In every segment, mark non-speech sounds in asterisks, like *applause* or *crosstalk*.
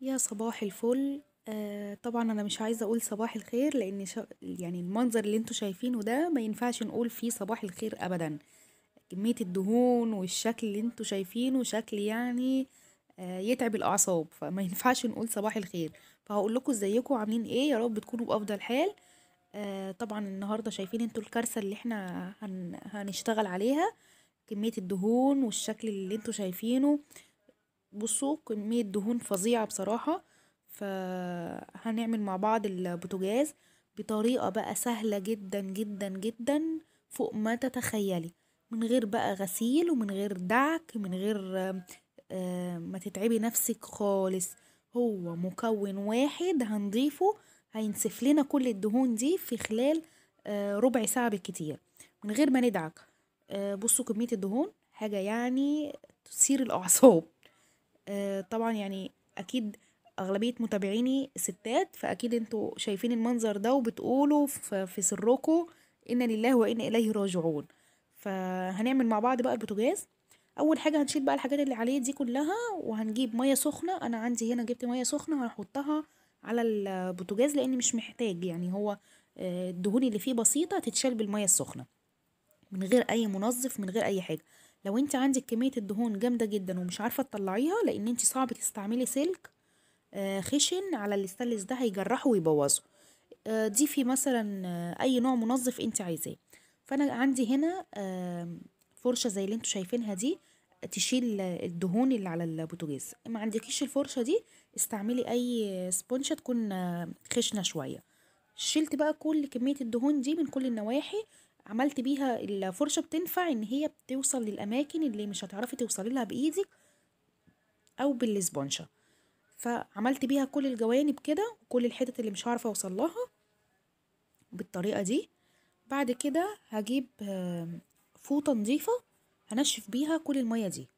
يا صباح الفل آه طبعا انا مش عايزه اقول صباح الخير لان شا... يعني المنظر اللي انتم شايفينه ده ما ينفعش نقول فيه صباح الخير ابدا كميه الدهون والشكل اللي انتم شايفينه شكل يعني آه يتعب الاعصاب فما ينفعش نقول صباح الخير فهقول لكم ازيكم عاملين ايه يا رب تكونوا بافضل حال آه طبعا النهارده شايفين انتوا الكارثه اللي احنا هن... هنشتغل عليها كميه الدهون والشكل اللي انتم شايفينه بصوا كمية دهون فظيعة بصراحة فهنعمل مع بعض البوتجاز بطريقة بقى سهلة جدا جدا جدا فوق ما تتخيلي من غير بقى غسيل ومن غير دعك من غير آه، ما تتعبي نفسك خالص هو مكون واحد هنضيفه هينسف لنا كل الدهون دي في خلال آه، ربع ساعة بالكتير من غير ما ندعك آه، بصوا كمية الدهون حاجة يعني تثير الأعصاب آه، طبعا يعني اكيد اغلبيه متابعيني ستات فاكيد انتوا شايفين المنظر ده وبتقولوا في سركو انا لله وانا اليه راجعون فهنعمل مع بعض بقى البوتاجاز اول حاجه هنشيل بقى الحاجات اللي عليه دي كلها وهنجيب ميه سخنه انا عندي هنا جبت ميه سخنه هنحطها على البوتاجاز لان مش محتاج يعني هو آه، الدهون اللي فيه بسيطه تتشال بالميه السخنه من غير اي منظف من غير اي حاجه لو انت عندك كمية الدهون جامدة جدا ومش عارفة تطلعيها لان انت صعب تستعملي سلك آه، خشن على الاستانلس ده هيجرحه ويبوظه ضيفي آه، مثلا آه، اي نوع منظف انت عايزاه فانا عندي هنا فرشة زي اللي انتوا شايفينها دي تشيل الدهون اللي على البوتاجاز ما عندكيش الفرشه دي استعملي اي سبونشة تكون خشنه شويه شلت بقى كل كميه الدهون دي من كل النواحي عملت بيها الفرشة بتنفع ان هي بتوصل للاماكن اللي مش هتعرفي توصلي لها بايدك او بالسبونشة فعملت بيها كل الجوانب كده وكل الحتت اللي مش عارفة اوصل لها بالطريقة دي بعد كده هجيب آه، فوطة نظيفة هنشف بيها كل المية دي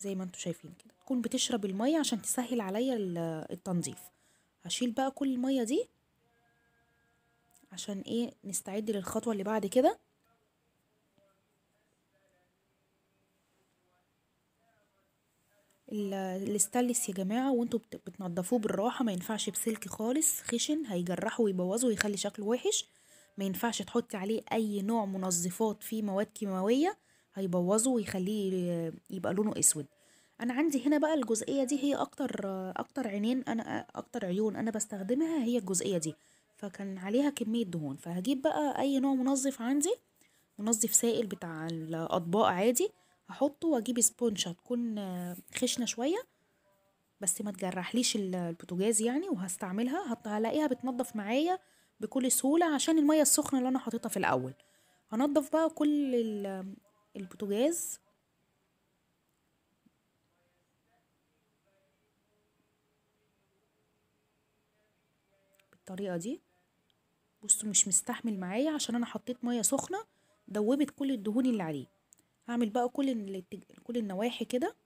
زي ما انتوا شايفين كده تكون بتشرب المية عشان تسهل عليا آه، التنظيف هشيل بقى كل المية دي عشان ايه نستعد للخطوة اللي بعد كده الاستانلس يا جماعة وانتوا بتنضفوه بالراحة ما ينفعش بسلك خالص خشن هيجرحه ويبوظه ويخلي شكله وحش ما ينفعش تحطي عليه اي نوع منظفات فيه مواد كيماوية هيبوظه ويخليه يبقى لونه اسود انا عندي هنا بقى الجزئية دي هي اكتر اكتر عينين انا اكتر عيون انا بستخدمها هي الجزئية دي فكان عليها كمية دهون فهجيب بقى أي نوع منظف عندي منظف سائل بتاع الأطباق عادي هحطه وأجيب سبونجة تكون خشنة شوية بس ما تجرحليش البوتجاز يعني وهستعملها هلاقيها بتنضف معايا بكل سهولة عشان المية السخنة اللي أنا حطيتها في الأول هنضف بقى كل البوتجاز بالطريقه دي بصوا مش مستحمل معايا عشان انا حطيت ميه سخنه دوبت كل الدهون اللي عليه هعمل بقى كل التج... كل النواحي كده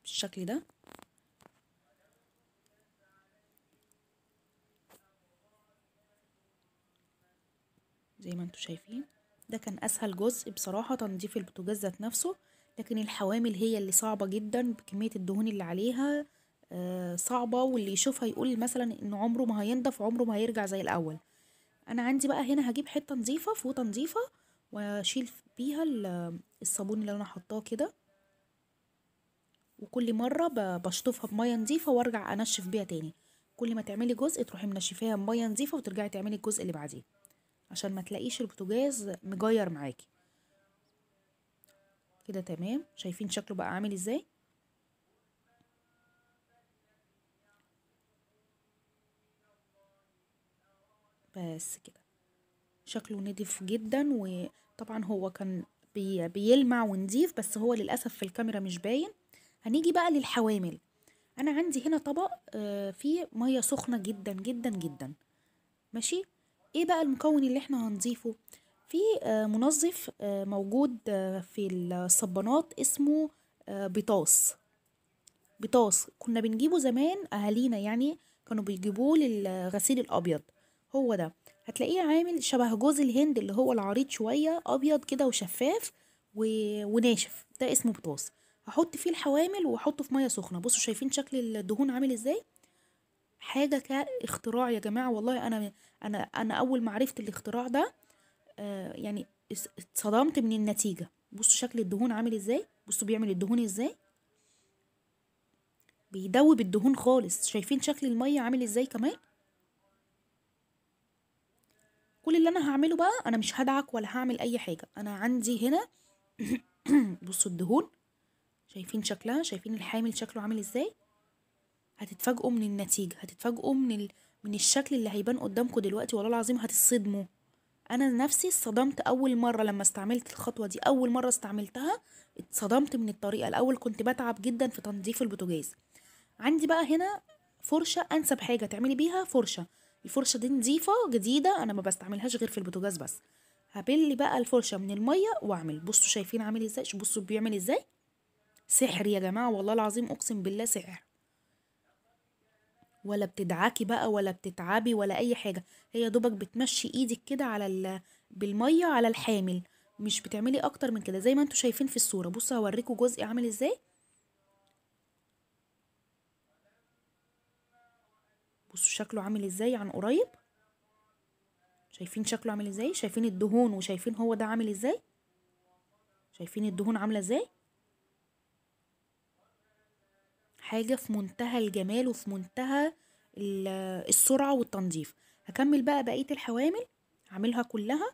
بالشكل ده زي ما انتم شايفين ده كان اسهل جزء بصراحه تنظيف البوتاجاز نفسه لكن الحوامل هي اللي صعبه جدا بكميه الدهون اللي عليها آه، صعبة واللي يشوفها يقول مثلا ان عمره ما هينضف عمره ما هيرجع زي الاول انا عندي بقى هنا هجيب حتة نظيفة فوطة نظيفة واشيل بيها الصابون اللي انا حطاه كده وكل مرة بشطفها بمية نظيفة وارجع انشف بيها تاني كل ما تعملي جزء تروحي منشفاها بمية نظيفة وترجعي تعملي الجزء اللي بعديه عشان ما تلاقيش البوتاجاز مجير معاكي كده تمام شايفين شكله بقى عامل ازاي بس كده شكله نضيف جدا وطبعا هو كان بي بيلمع ونضيف بس هو للأسف في الكاميرا مش باين هنيجي بقى للحوامل أنا عندي هنا طبق آه، فيه مية سخنة جدا جدا جدا ماشي ايه بقى المكون اللي احنا هنضيفه في آه، منظف آه، موجود في الصبانات اسمه بطاس بطاس كنا بنجيبه زمان اهالينا يعني كانوا بيجيبوه للغسيل الابيض هو ده هتلاقيه عامل شبه جوز الهند اللي هو العريض شوية أبيض كده وشفاف و... وناشف ده اسمه بطاس هحط فيه الحوامل واحطه في مية سخنة بصوا شايفين شكل الدهون عامل ازاي حاجة كاختراع يا جماعة والله أنا أنا أنا أول ما عرفت الاختراع ده آه يعني اتصدمت من النتيجة بصوا شكل الدهون عامل ازاي بصوا بيعمل الدهون ازاي بيدوب الدهون خالص شايفين شكل المية عامل ازاي كمان كل اللي انا هعمله بقى انا مش هدعك ولا هعمل اي حاجه انا عندي هنا *clears throat* بصوا الدهون شايفين شكلها شايفين الحامل شكله عامل ازاي هتتفاجئوا من النتيجه هتتفاجئوا من ال... من الشكل اللي هيبان قدامكم دلوقتي والله العظيم هتتصدموا انا نفسي اتصدمت اول مره لما استعملت الخطوه دي اول مره استعملتها اتصدمت من الطريقه الاول كنت بتعب جدا في تنظيف البوتاجاز عندي بقى هنا فرشه انسب حاجه تعملي بيها فرشه الفرشه دي نظيفه جديده انا ما بستعملهاش غير في البوتاجاز بس هبل بقى الفرشه من الميه واعمل بصوا شايفين عامل ازاي بصوا بيعمل ازاي سحر يا جماعه والله العظيم اقسم بالله سحر ولا بتدعكي بقى ولا بتتعبي ولا اي حاجه هي دوبك بتمشي ايدك كده على ال... بالميه على الحامل مش بتعملي اكتر من كده زي ما انتوا شايفين في الصوره بصوا هوريكم جزء عامل ازاي بصوا شكله عامل ازاي عن قريب شايفين شكله عامل ازاي شايفين الدهون وشايفين هو ده عامل ازاي شايفين الدهون عامله ازاي حاجه في منتهى الجمال وفي منتهى السرعه والتنظيف هكمل بقى بقيه الحوامل هعملها كلها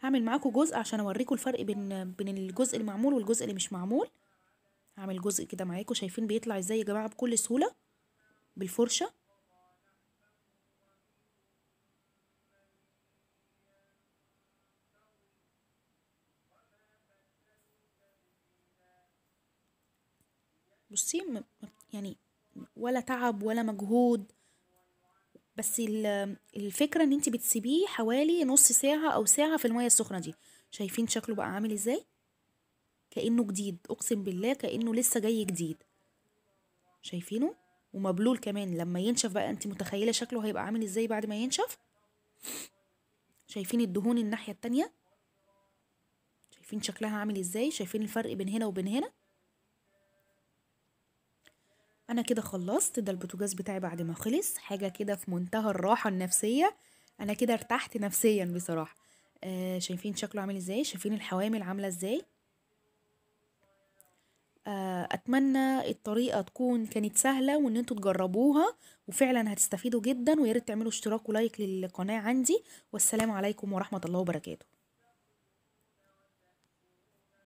هعمل معاكم جزء عشان اوريكم الفرق بين بين الجزء المعمول والجزء اللي مش معمول هعمل جزء كده معاكم شايفين بيطلع ازاي يا جماعه بكل سهوله بالفرشه بصي يعني ولا تعب ولا مجهود بس الفكرة ان انت بتسيبيه حوالي نص ساعة او ساعة في المية السخنة دي شايفين شكله بقى عامل ازاي كأنه جديد اقسم بالله كأنه لسه جاي جديد شايفينه ومبلول كمان لما ينشف بقى انت متخيلة شكله هيبقى عامل ازاي بعد ما ينشف شايفين الدهون الناحية التانية شايفين شكلها عامل ازاي شايفين الفرق بين هنا وبين هنا انا كده خلصت ده البوتاجاز بتاعي بعد ما خلص حاجه كده في منتهى الراحه النفسيه انا كده ارتحت نفسيا بصراحه آه شايفين شكله عامل ازاي شايفين الحوامل عامله ازاي آه اتمنى الطريقه تكون كانت سهله وان انتوا تجربوها وفعلا هتستفيدوا جدا ويا تعملوا اشتراك ولايك للقناه عندي والسلام عليكم ورحمه الله وبركاته